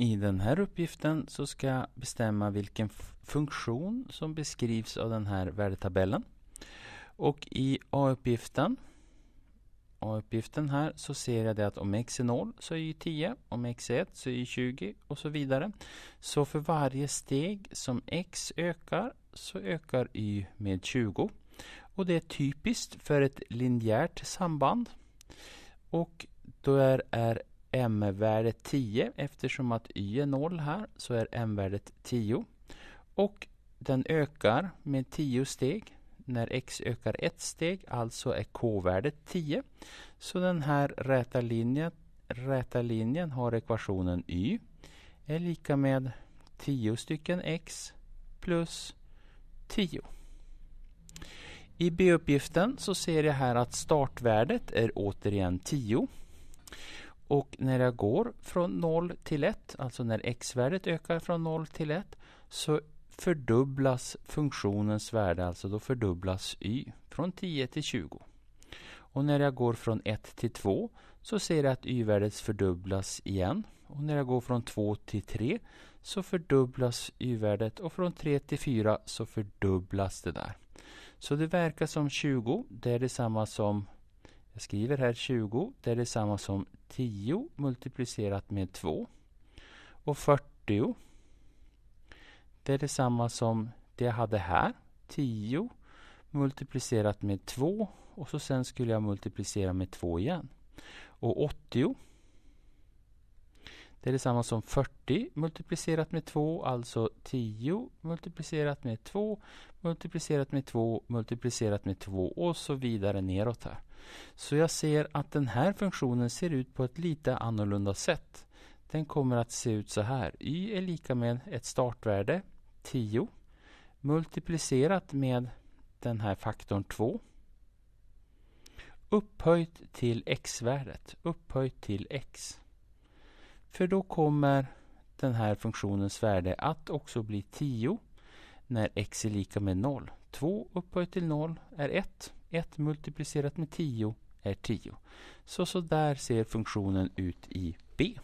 I den här uppgiften så ska jag bestämma vilken funktion som beskrivs av den här värdetabellen. Och i A-uppgiften A-uppgiften här så ser jag det att om x är 0 så är y 10, om x är 1 så är y 20 och så vidare. Så för varje steg som x ökar så ökar y med 20. Och det är typiskt för ett linjärt samband. Och då är, m-värdet 10 eftersom att y är 0 här så är m-värdet 10. Och den ökar med 10 steg när x ökar ett steg, alltså är k-värdet 10. Så den här räta linjen, räta linjen har ekvationen y är lika med 10 stycken x plus 10. I B-uppgiften så ser jag här att startvärdet är återigen 10. Och när jag går från 0 till 1, alltså när x-värdet ökar från 0 till 1, så fördubblas funktionens värde, alltså då fördubblas y från 10 till 20. Och när jag går från 1 till 2 så ser jag att y-värdet fördubblas igen. Och när jag går från 2 till 3 så fördubblas y-värdet och från 3 till 4 så fördubblas det där. Så det verkar som 20, det är detsamma som jag skriver här 20, det är detsamma som 10 multiplicerat med 2. Och 40, det är detsamma som det jag hade här, 10 multiplicerat med 2 och så sen skulle jag multiplicera med 2 igen. Och 80 det är detsamma som 40 multiplicerat med 2, alltså 10 multiplicerat med 2, multiplicerat med 2, multiplicerat med 2 och så vidare neråt här. Så jag ser att den här funktionen ser ut på ett lite annorlunda sätt. Den kommer att se ut så här. y är lika med ett startvärde, 10, multiplicerat med den här faktorn 2 upphöjt till x-värdet, upphöjt till x. För då kommer den här funktionens värde att också bli 10 när x är lika med 0. 2 upphöjt till 0 är 1. 1 multiplicerat med 10 är 10. Så, så där ser funktionen ut i B.